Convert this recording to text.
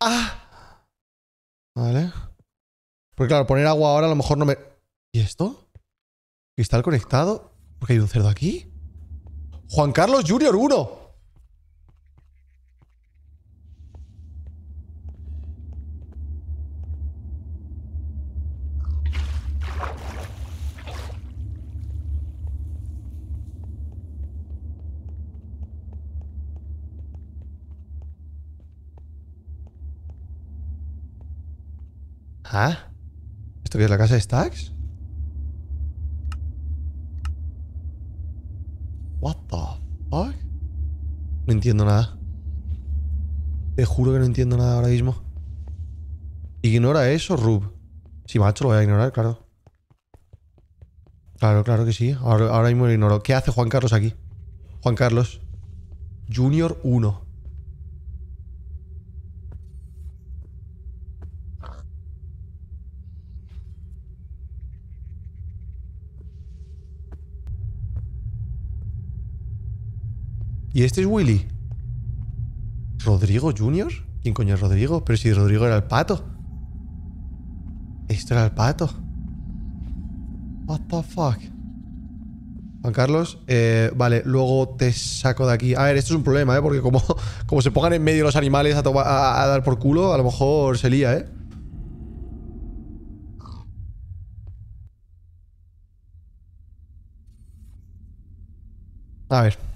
¡Ah! Vale. Porque claro, poner agua ahora a lo mejor no me... ¿Y esto? ¿Cristal conectado? ¿Porque hay un cerdo aquí? Juan Carlos Junior 1. ¿Ah? ¿Esto qué es la casa de Stacks? What the fuck? No entiendo nada. Te juro que no entiendo nada ahora mismo. Ignora eso, Rub. Si macho, lo voy a ignorar, claro. Claro, claro que sí. Ahora, ahora mismo lo ignoro. ¿Qué hace Juan Carlos aquí? Juan Carlos. Junior 1. ¿Y este es Willy? ¿Rodrigo Junior? ¿Quién coño es Rodrigo? Pero si Rodrigo era el pato. Esto era el pato. What the fuck? Juan Carlos, eh, vale, luego te saco de aquí. A ver, esto es un problema, ¿eh? Porque como, como se pongan en medio los animales a, a dar por culo, a lo mejor se lía, ¿eh? A ver.